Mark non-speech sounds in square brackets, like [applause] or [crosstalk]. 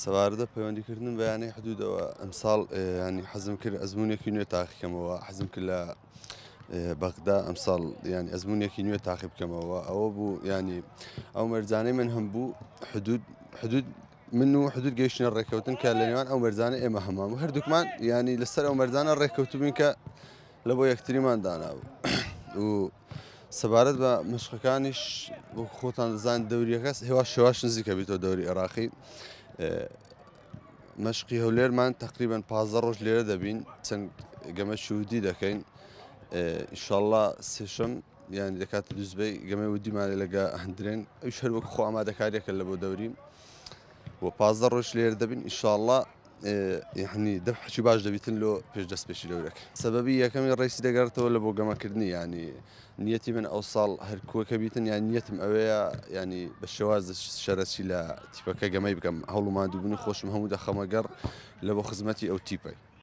سەواردە پەیوەندیکردن بەیانەی حدودەوە ئەمساڵ ینی حەزم کرد ئەزمونێکی نوێ تاقیکەمەوە حەزم کرد لە بەغدا ئەمساڵ ینی ئەزمونێکی نوێ تاقی بکەمەوە ئەوە بوو ینی ئەو مەرجانەی من هەم بوو حدود حدود من و حدود گەیشتە ڕێککەوتن کە لە نێوان ئەو مەرزانە ئێمە هەمان و هەردووکمان ینی لەسەر ئەو مەرزانە ڕێککەوتبووین کە لە بۆ یەکتریمان دانابوو [coughs] و سەبارەت بە مشقەکانیش بۆ خۆتان دەزان دەوریەکەس هێوا شێواش نزیکە بیتەوە دەوری عێراقی مەشقی هەولێرمان تقریبن پازە ڕۆژ لێرە دەبین چەند گەمە شودی دەکەین ئیشله سێشم یان دەکات دوزبەی گەمە و دیمانە لەگە هەندرێن ئەو شەر وەک خۆ ئامادەکارێکە لە بۆ دەوریم و پازە ڕۆژ لێر دەبین ئیشله یعنی دەفحکی باش دەبیتن لۆ پێش دەست پێشی لەورێک سەبەبی یەکەمی ڕیسی دەگەڕێتەوە لە بۆ گەمەکردنی ینی نیەتی من ئەو ساڵ هەرکووەکە بیتن یان نیەتم ئەوەیە ینی بە شێواز شەرەسی لە تیپەکە گەمەی بکەم هەڵومان دووبوونی خۆشم هەموو دەخەمەگەڕ لە بۆ خزمەتی ئەو تیپەی